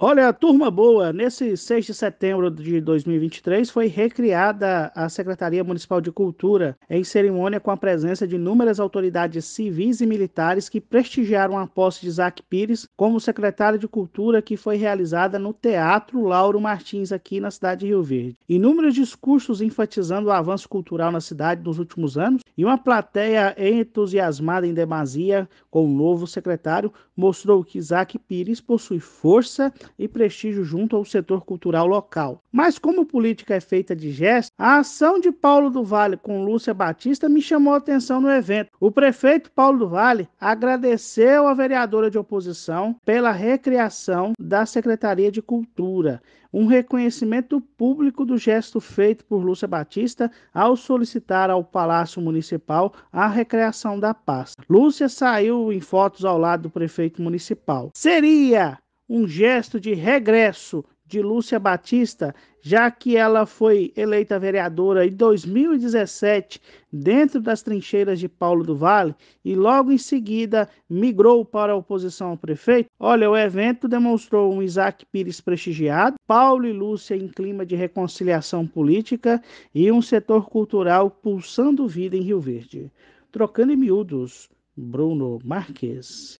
Olha, turma boa, nesse 6 de setembro de 2023 foi recriada a Secretaria Municipal de Cultura em cerimônia com a presença de inúmeras autoridades civis e militares que prestigiaram a posse de Isaac Pires como secretário de Cultura que foi realizada no Teatro Lauro Martins aqui na cidade de Rio Verde. Inúmeros discursos enfatizando o avanço cultural na cidade nos últimos anos e uma plateia entusiasmada em demasia com o novo secretário mostrou que Isaac Pires possui força e prestígio junto ao setor cultural local. Mas como política é feita de gestos, a ação de Paulo do Vale com Lúcia Batista me chamou a atenção no evento. O prefeito Paulo do Vale agradeceu a vereadora de oposição pela recriação da Secretaria de Cultura, um reconhecimento público do gesto feito por Lúcia Batista ao solicitar ao Palácio Municipal a recreação da pasta. Lúcia saiu em fotos ao lado do prefeito municipal. Seria um gesto de regresso de Lúcia Batista, já que ela foi eleita vereadora em 2017 dentro das trincheiras de Paulo do Vale e logo em seguida migrou para a oposição ao prefeito. Olha, o evento demonstrou um Isaac Pires prestigiado, Paulo e Lúcia em clima de reconciliação política e um setor cultural pulsando vida em Rio Verde. Trocando em miúdos, Bruno Marques.